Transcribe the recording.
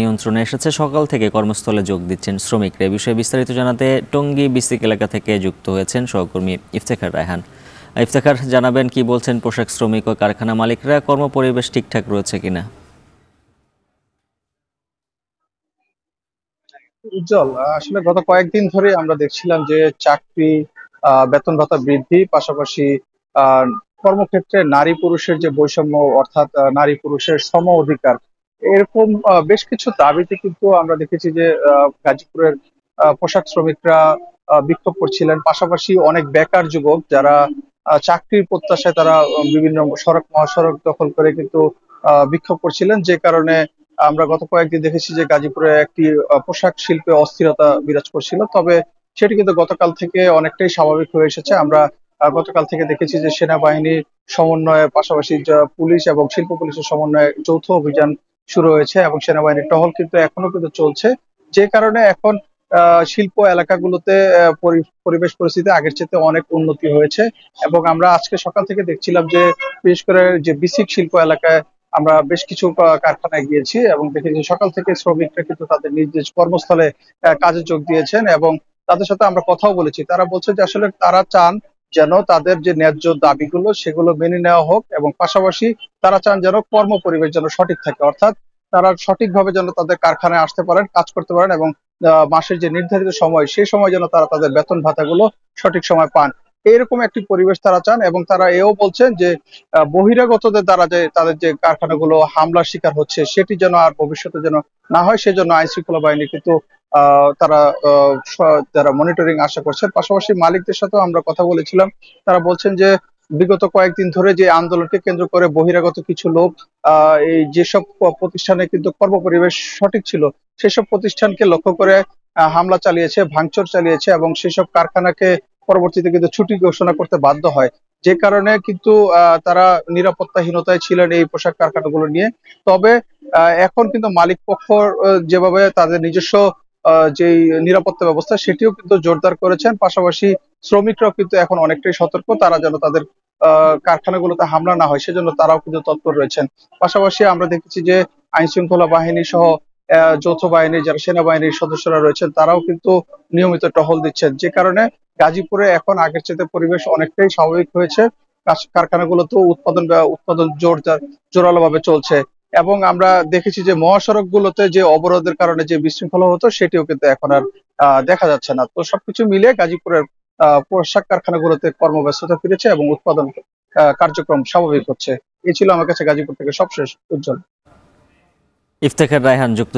নিয়ন্ত্রণে এসেছে সকাল থেকে কর্মস্থলে যোগ দিচ্ছেন শ্রমিকরা বিষয়ে বিস্তারিত জানাতে টঙ্গি বিসিক এলাকা থেকে যুক্ত হয়েছেন সহকর্মী ইফতেখার রায়হান ইফতেখার জানাবেন কি বলছেন পোশাক শ্রমিক ও কারখানা মালিকরা কর্মপরিবেশ ঠিকঠাক রয়েছে কিনা উজ্জ্বল আসলে গত কয়েকদিন ধরে আমরা দেখছিলাম যে চাকরি বেতন ভাতা বৃদ্ধি পাশাপাশি কর্মক্ষেত্রে নারী পুরুষের যে বৈষম্য অর্থাৎ নারী পুরুষের সম অধিকার এরকম বেশ কিছু দাবিতে কিন্তু আমরা দেখেছি যে গাজীপুরের পোশাক শ্রমিকরা বিক্ষোভ করছিলেন পাশাপাশি অনেক বেকার যুবক যারা চাকরির প্রত্যাশায় তারা বিভিন্ন সড়ক মহাসড়ক দখল করে কিন্তু বিক্ষোভ করছিলেন যে কারণে আমরা গত কয়েকদিন দেখেছি যে গাজীপুরে একটি পোশাক শিল্পে অস্থিরতা বিরাজ করছিল তবে সেটি কিন্তু গতকাল থেকে অনেকটাই স্বাভাবিক হয়ে এসেছে আমরা গতকাল থেকে দেখেছি যে সেনাবাহিনী সমন্বয়ে পাশাপাশি পুলিশ এবং শিল্প পুলিশের সমন্বয়ে যৌথ অভিযান শুরু হয়েছে এবং সেনাবাহিনীর টহল কিন্তু এখনো কিন্তু চলছে যে কারণে এখন শিল্প এলাকাগুলোতে পরিবেশ পরিস্থিতি আগের চেয়ে অনেক উন্নতি হয়েছে এবং আমরা আজকে সকাল থেকে দেখছিলাম যে বিশেষ করে যে বিসিক শিল্প এলাকায় আমরা বেশ কিছু কারখানায় গিয়েছি এবং দেখেছি সকাল থেকে শ্রমিকরা কিন্তু তাদের নিজ নিজ কর্মস্থলে কাজে যোগ দিয়েছেন এবং তাদের সাথে আমরা কথাও বলেছি তারা বলছে যে আসলে তারা চান যেন তাদের যে ন্যায্য দাবিগুলো সেগুলো মেনে নেওয়া হোক এবং পাশাপাশি তারা চান যেন কর্ম পরিবেশ যেন সঠিক থাকে অর্থাৎ তারা সঠিকভাবে যেন তাদের কারখানায় আসতে পারেন কাজ করতে পারেন এবং মাসের যে নির্ধারিত সময় সেই সময় যেন তারা তাদের বেতন ভাতাগুলো সঠিক সময় পান এইরকম একটি পরিবেশ তারা চান এবং তারা এও বলছেন যে বহিরাগতদের দ্বারা যে তাদের যে কারখানাগুলো হামলার শিকার হচ্ছে সেটি যেন আর ভবিষ্যতে যেন না হয় সেজন্য আইনশৃঙ্খলা শৃঙ্খলা বাহিনী কিন্তু তারা যারা মনিটরিং আশা করছে পাশাপাশি মালিকদের সাথেও আমরা কথা বলেছিলাম তারা বলছেন যে বিগত কয়েকদিন ধরে যে আন্দোলনকে কেন্দ্র করে বহিরাগত কিছু লোক এই যেসব প্রতিষ্ঠানে কিন্তু কর্ম পরিবেশ সঠিক ছিল সেসব প্রতিষ্ঠানকে লক্ষ্য করে হামলা চালিয়েছে ভাঙচুর চালিয়েছে এবং সেসব কারখানাকে পরবর্তীতে কিন্তু ছুটি ঘোষণা করতে বাধ্য হয় যে কারণে কিন্তু তারা নিরাপত্তাহীনতায় ছিলেন এই পোশাক কারখানাগুলো নিয়ে তবে এখন কিন্তু মালিক পক্ষ যেভাবে তাদের নিজস্ব যে নিরাপত্তা ব্যবস্থা সেটিও কিন্তু জোরদার করেছেন পাশাপাশি শ্রমিকরাও কিন্তু এখন অনেকটাই সতর্ক তারা যেন তাদের কারখানাগুলোতে হামলা না হয় সেজন্য তারাও কিন্তু তৎপর রয়েছেন পাশাপাশি আমরা দেখেছি যে আইন শৃঙ্খলা বাহিনী সহ যৌথ বাহিনীর যারা সেনাবাহিনীর সদস্যরা রয়েছেন তারাও কিন্তু নিয়মিত টহল দিচ্ছেন যে কারণে গাজীপুরে এখন আগের চেয়ে পরিবেশ অনেকটাই স্বাভাবিক হয়েছে কারখানাগুলোতেও উৎপাদন উৎপাদন জোরদার জোরালো ভাবে চলছে এবং আমরা দেখেছি যে মহাসড়কগুলোতে যে অবরোধের কারণে যে বিশৃঙ্খলা হতো সেটিও কিন্তু এখন আর দেখা যাচ্ছে না তো সবকিছু মিলে গাজীপুরের পোশাক কারখানাগুলোতে কর্মব্যস্ততা ফিরেছে এবং উৎপাদন কার্যক্রম স্বাভাবিক হচ্ছে এ ছিল আমার কাছে গাজীপুর থেকে সবশেষ উজ্জ্বল ইফতেখার রায়হান যুক্ত